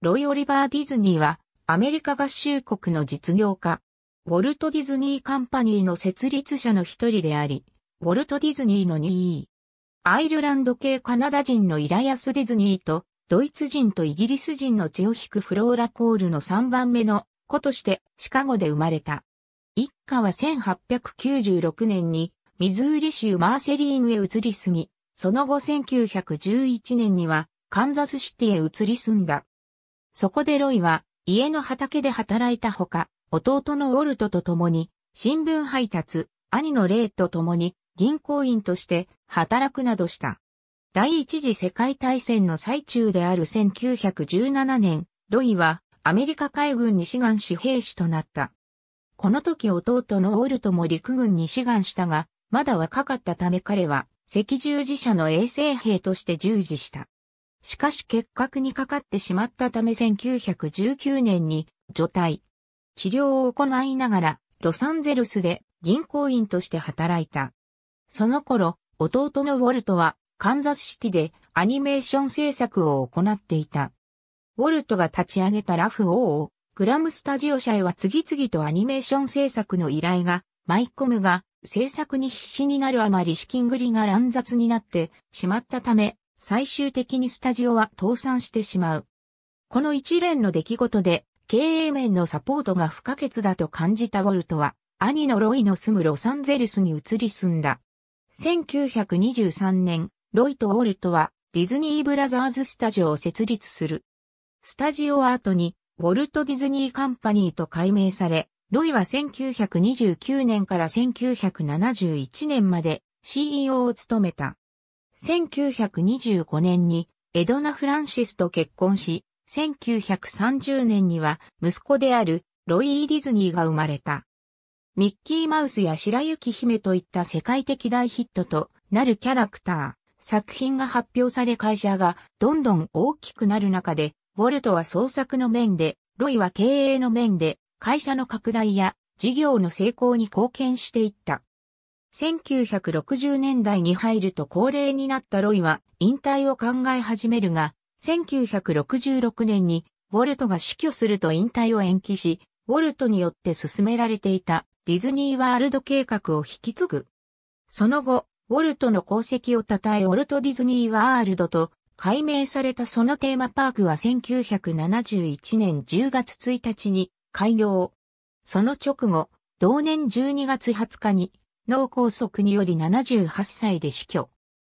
ロイ・オリバー・ディズニーは、アメリカ合衆国の実業家、ウォルト・ディズニー・カンパニーの設立者の一人であり、ウォルト・ディズニーの2位、アイルランド系カナダ人のイラヤス・ディズニーと、ドイツ人とイギリス人の血を引くフローラ・コールの3番目の子としてシカゴで生まれた。一家は1896年にミズーリ州マーセリーンへ移り住み、その後1911年にはカンザスシティへ移り住んだ。そこでロイは家の畑で働いたほか、弟のウォルトと共に新聞配達、兄のレイと共に銀行員として働くなどした。第一次世界大戦の最中である1917年、ロイはアメリカ海軍に志願し兵士となった。この時弟のウォルトも陸軍に志願したが、まだ若かったため彼は赤十字社の衛生兵として従事した。しかし結核にかかってしまったため1919年に除隊。治療を行いながら、ロサンゼルスで銀行員として働いた。その頃、弟のウォルトは、カンザスシティでアニメーション制作を行っていた。ウォルトが立ち上げたラフ王をグラムスタジオ社へは次々とアニメーション制作の依頼が舞い込むが、制作に必死になるあまり資金繰りが乱雑になってしまったため、最終的にスタジオは倒産してしまう。この一連の出来事で、経営面のサポートが不可欠だと感じたウォルトは、兄のロイの住むロサンゼルスに移り住んだ。1923年、ロイとウォルトはディズニーブラザーズスタジオを設立する。スタジオは後に、ウォルト・ディズニー・カンパニーと改名され、ロイは1929年から1971年まで CEO を務めた。1925年にエドナ・フランシスと結婚し、1930年には息子であるロイディズニーが生まれた。ミッキーマウスや白雪姫といった世界的大ヒットとなるキャラクター、作品が発表され会社がどんどん大きくなる中で、ウォルトは創作の面で、ロイは経営の面で、会社の拡大や事業の成功に貢献していった。1960年代に入ると高齢になったロイは引退を考え始めるが、1966年にウォルトが死去すると引退を延期し、ウォルトによって進められていたディズニーワールド計画を引き継ぐ。その後、ウォルトの功績を称えウォルト・ディズニー・ワールドと改名されたそのテーマパークは1971年10月1日に開業。その直後、同年12月20日に脳梗塞により78歳で死去。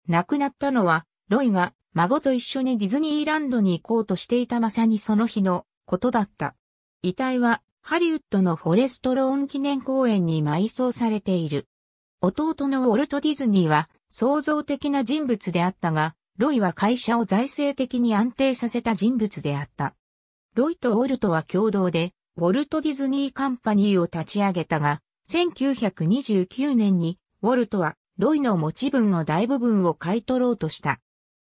亡くなったのは、ロイが孫と一緒にディズニーランドに行こうとしていたまさにその日のことだった。遺体はハリウッドのフォレストローン記念公園に埋葬されている。弟のウォルト・ディズニーは創造的な人物であったが、ロイは会社を財政的に安定させた人物であった。ロイとウォルトは共同で、ウォルト・ディズニー・カンパニーを立ち上げたが、1929年に、ウォルトは、ロイの持ち分の大部分を買い取ろうとした。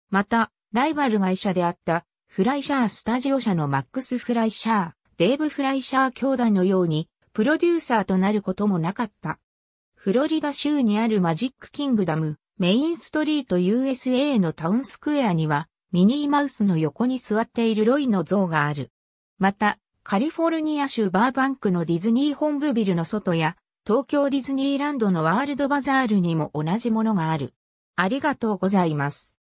また、ライバル会社であった、フライシャースタジオ社のマックス・フライシャー、デーブ・フライシャー兄弟のように、プロデューサーとなることもなかった。フロリダ州にあるマジック・キングダム、メインストリート USA のタウンスクエアには、ミニーマウスの横に座っているロイの像がある。また、カリフォルニア州バーバンクのディズニー本部ビルの外や、東京ディズニーランドのワールドバザールにも同じものがある。ありがとうございます。